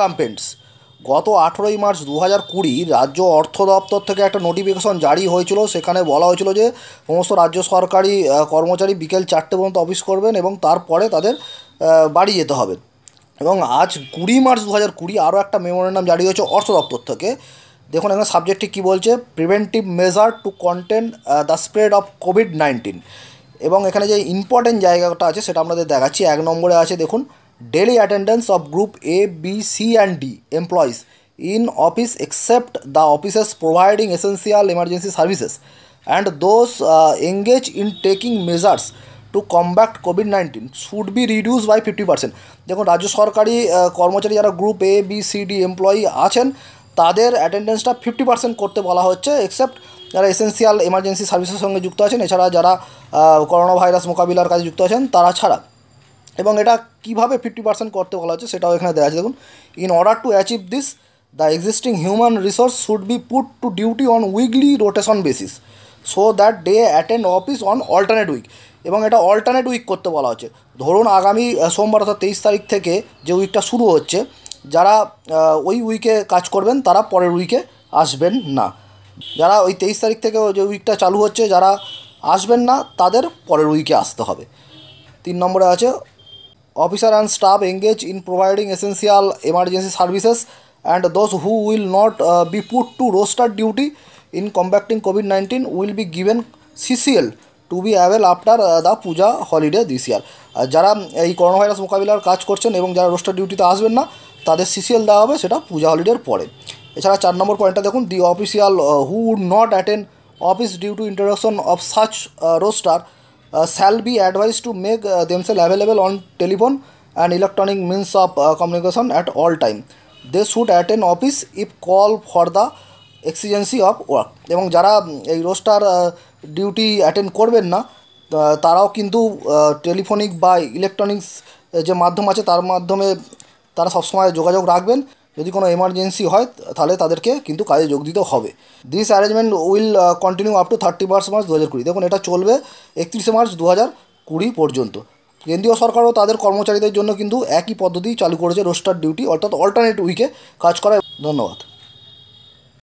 কাম্পেন্টস গত আঠেরোই মার্চ দু হাজার কুড়ি রাজ্য অর্থ দপ্তর থেকে একটা নোটিফিকেশন জারি হয়েছিল সেখানে বলা হয়েছিল যে সমস্ত রাজ্য সরকারি কর্মচারী বিকেল চারটে পর্যন্ত অফিস করবেন এবং তারপরে তাদের বাড়ি যেতে হবে এবং আজ কুড়ি মার্চ দু হাজার কুড়ি আরও একটা মেমোরেন্ডাম জারি হয়েছে অর্থ দপ্তর থেকে দেখুন এখানে সাবজেক্টটি কী বলছে preventive measure to contain the spread of COVID nineteen এবং এখানে যে ইম্পর্টেন্ট জায়গাটা আছে সেটা আমাদের দেখাচ্ছি এক নম্বরে আছে দেখুন daily attendance of group A, B, C and D employees in office except the offices providing essential emergency services and those uh, engaged in taking measures to combat COVID nineteen should be reduce by fifty percent দেখুন রাজ্য সরকারি কর্মচারী যারা group A B C D employee আছেন তাদের অ্যাটেন্ডেন্সটা fifty percent করতে বলা হচ্ছে এক্সেপ্ট যারা এসেন্সিয়াল এমার্জেন্সি সার্ভিসের সঙ্গে যুক্ত আছেন এছাড়া যারা করোনা ভাইরাস মোকাবিলার কাজে যুক্ত আছেন তারা ছাড়া এবং এটা কীভাবে ফিফটি পার্সেন্ট করতে বলা হচ্ছে সেটাও এখানে দেওয়া আছে দেখুন in order to achieve this the existing human resource should be put to duty on weekly rotation basis so that they attend office on alternate week এবং এটা অল্টারনেট উইক করতে বলা হচ্ছে ধরুন আগামী সোমবার অর্থাৎ তেইশ তারিখ থেকে যে উইকটা শুরু হচ্ছে যারা ওই উইকে কাজ করবেন তারা পরের উইকে আসবেন না যারা ওই তেইশ তারিখ থেকে যে উইকটা চালু হচ্ছে যারা আসবেন না তাদের পরের উইকে আসতে হবে তিন নম্বরে আছে officer and staff engage in providing essential emergency services and those who will not be put to roster duty in combating COVID nineteen will be given CCL to be avail after the puja holiday this year যারা এই corona virus মোকাবিলার কাজ করছেন এবং যারা roaster ডিউটিতে আসবেন না তাদের সিসিএল দেওয়া হবে সেটা পূজা হলিডের পরে এছাড়া চার নম্বর পয়েন্টটা দেখুন the official who would not attend office due to introduction of such roster shall be advised to make themselves available on telephone and electronic means of communication at all time they should attend office if call for the exigency of work এবং যারা এই roaster duty attend করবেন না তারাও কিন্তু telephonic বা electronics যে মাধ্যম আছে তার মাধ্যমে তারা সবসময় যোগাযোগ রাখবেন যদি কোনো এমার্জেন্সি হয় তাহলে তাদেরকে কিন্তু কাজে যোগ দিতে হবে this arrangement will continue up to thirty first March দু হাজার কুড়ি দেখুন এটা চলবে একত্রিশে মার্চ দু হাজার কুড়ি পর্যন্ত কেন্দ্রীয় সরকারও তাদের কর্মচারীদের জন্য কিন্তু একই পদ্ধতি চালু করেছে রোস্টার ডিউটি অর্থাৎ অল্টারনেট উইকে কাজ করায় ধন্যবাদ